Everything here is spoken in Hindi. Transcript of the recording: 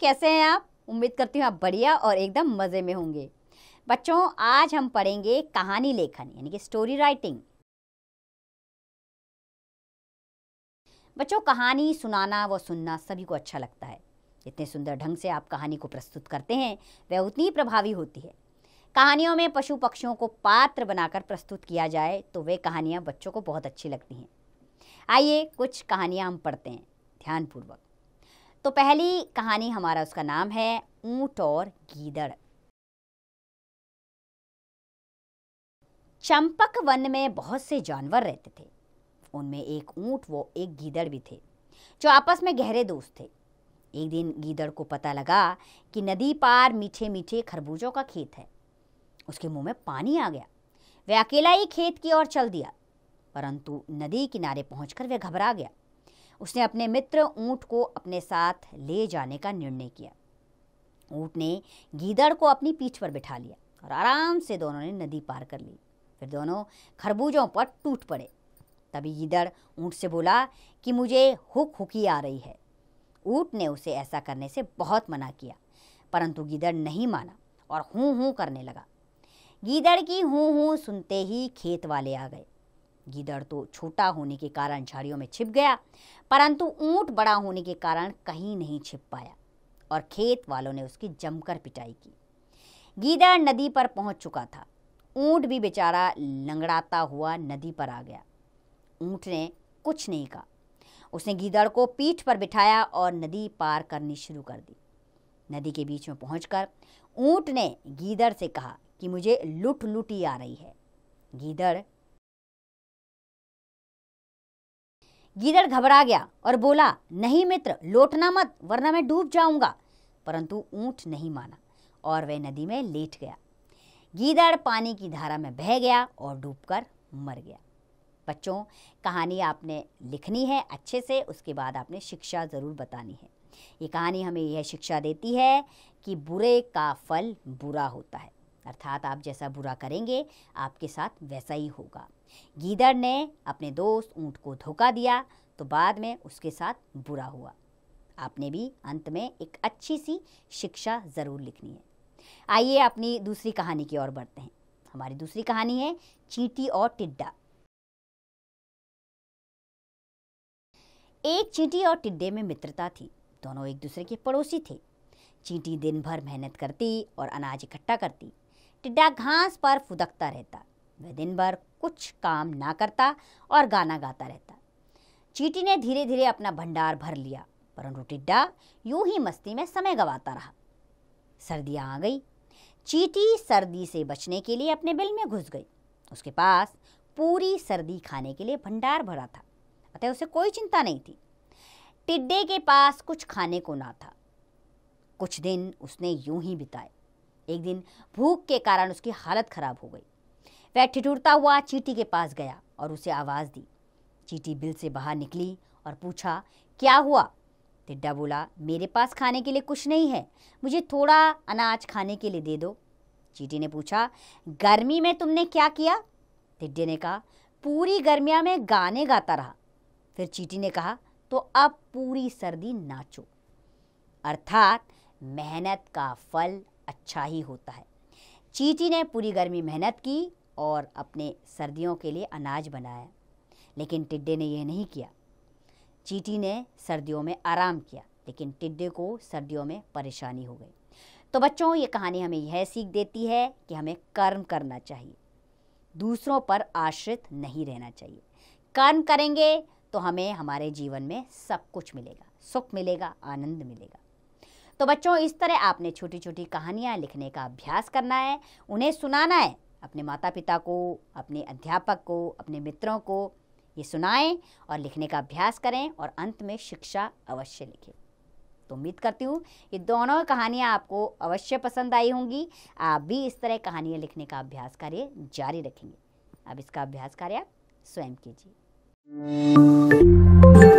कैसे हैं आप उम्मीद करती हूँ आप बढ़िया और एकदम मज़े में होंगे बच्चों आज हम पढ़ेंगे कहानी लेखन यानी कि स्टोरी राइटिंग बच्चों कहानी सुनाना व सुनना सभी को अच्छा लगता है जितने सुंदर ढंग से आप कहानी को प्रस्तुत करते हैं वह उतनी प्रभावी होती है कहानियों में पशु पक्षियों को पात्र बनाकर प्रस्तुत किया जाए तो वे कहानियाँ बच्चों को बहुत अच्छी लगती हैं आइए कुछ कहानियाँ हम पढ़ते हैं ध्यानपूर्वक तो पहली कहानी हमारा उसका नाम है ऊंट और गीदड़ चंपक वन में बहुत से जानवर रहते थे उनमें एक ऊंट वो एक गीदड़ भी थे जो आपस में गहरे दोस्त थे एक दिन गीदड़ को पता लगा कि नदी पार मीठे मीठे खरबूजों का खेत है उसके मुंह में पानी आ गया वह अकेला ही खेत की ओर चल दिया परंतु नदी किनारे पहुंचकर वह घबरा गया उसने अपने मित्र ऊँट को अपने साथ ले जाने का निर्णय किया ऊँट ने गीदड़ को अपनी पीठ पर बिठा लिया और आराम से दोनों ने नदी पार कर ली फिर दोनों खरबूजों पर टूट पड़े तभी गीदड़ ऊँट से बोला कि मुझे हुक हुकी आ रही है ऊँट ने उसे ऐसा करने से बहुत मना किया परंतु गीदड़ नहीं माना और हूँ हूँ करने लगा गीदड़ की हूँ हूँ सुनते ही खेत वाले आ गए गीदड़ तो छोटा होने के कारण झाड़ियों में छिप गया परंतु ऊँट बड़ा होने के कारण कहीं नहीं छिप पाया और खेत वालों ने उसकी जमकर पिटाई की गीदड़ नदी पर पहुंच चुका था ऊँट भी बेचारा लंगड़ाता हुआ नदी पर आ गया ऊँट ने कुछ नहीं कहा उसने गीदड़ को पीठ पर बिठाया और नदी पार करनी शुरू कर दी नदी के बीच में पहुंचकर ऊंट ने गीदड़ से कहा कि मुझे लुट लुटी आ रही है गीदड़ गीदड़ घबरा गया और बोला नहीं मित्र लौटना मत वरना मैं डूब जाऊंगा परंतु ऊंट नहीं माना और वह नदी में लेट गया गीदड़ पानी की धारा में बह गया और डूबकर मर गया बच्चों कहानी आपने लिखनी है अच्छे से उसके बाद आपने शिक्षा ज़रूर बतानी है ये कहानी हमें यह शिक्षा देती है कि बुरे का फल बुरा होता है अर्थात आप जैसा बुरा करेंगे आपके साथ वैसा ही होगा गीदड़ ने अपने दोस्त ऊँट को धोखा दिया तो बाद में उसके साथ बुरा हुआ आपने भी अंत में एक अच्छी सी शिक्षा ज़रूर लिखनी है आइए अपनी दूसरी कहानी की ओर बढ़ते हैं हमारी दूसरी कहानी है चींटी और टिड्डा एक चींटी और टिड्डे में मित्रता थी दोनों एक दूसरे के पड़ोसी थे चींटी दिन भर मेहनत करती और अनाज इकट्ठा करती टिड्डा घास पर फुदकता रहता वह दिन भर कुछ काम ना करता और गाना गाता रहता चीटी ने धीरे धीरे अपना भंडार भर लिया परंतु टिड्डा यूं ही मस्ती में समय गवाता रहा सर्दियाँ आ गई चीटी सर्दी से बचने के लिए अपने बिल में घुस गई उसके पास पूरी सर्दी खाने के लिए भंडार भरा था अतः उसे कोई चिंता नहीं थी टिड्डे के पास कुछ खाने को ना था कुछ दिन उसने यूं ही बिताए एक दिन भूख के कारण उसकी हालत खराब हो गई वह ठिठुरता हुआ चीटी के पास गया और उसे आवाज़ दी चीटी बिल से बाहर निकली और पूछा क्या हुआ टिड्डा बोला मेरे पास खाने के लिए कुछ नहीं है मुझे थोड़ा अनाज खाने के लिए दे दो चीटी ने पूछा गर्मी में तुमने क्या किया टिड्डे ने कहा पूरी गर्मियाँ में गाने गाता रहा फिर चीटी ने कहा तो अब पूरी सर्दी नाचो अर्थात मेहनत का फल अच्छा ही होता है चीटी ने पूरी गर्मी मेहनत की और अपने सर्दियों के लिए अनाज बनाया लेकिन टिड्डे ने यह नहीं किया चीटी ने सर्दियों में आराम किया लेकिन टिड्डे को सर्दियों में परेशानी हो गई तो बच्चों ये कहानी हमें यह सीख देती है कि हमें कर्म करना चाहिए दूसरों पर आश्रित नहीं रहना चाहिए कर्म करेंगे तो हमें हमारे जीवन में सब कुछ मिलेगा सुख मिलेगा आनंद मिलेगा तो बच्चों इस तरह आपने छोटी छोटी कहानियाँ लिखने का अभ्यास करना है उन्हें सुनाना है अपने माता पिता को अपने अध्यापक को अपने मित्रों को ये सुनाएं और लिखने का अभ्यास करें और अंत में शिक्षा अवश्य लिखें तो उम्मीद करती हूँ ये दोनों कहानियाँ आपको अवश्य पसंद आई होंगी आप भी इस तरह कहानियाँ लिखने का अभ्यास कार्य जारी रखेंगे अब इसका अभ्यास कार्य आप स्वयं कीजिए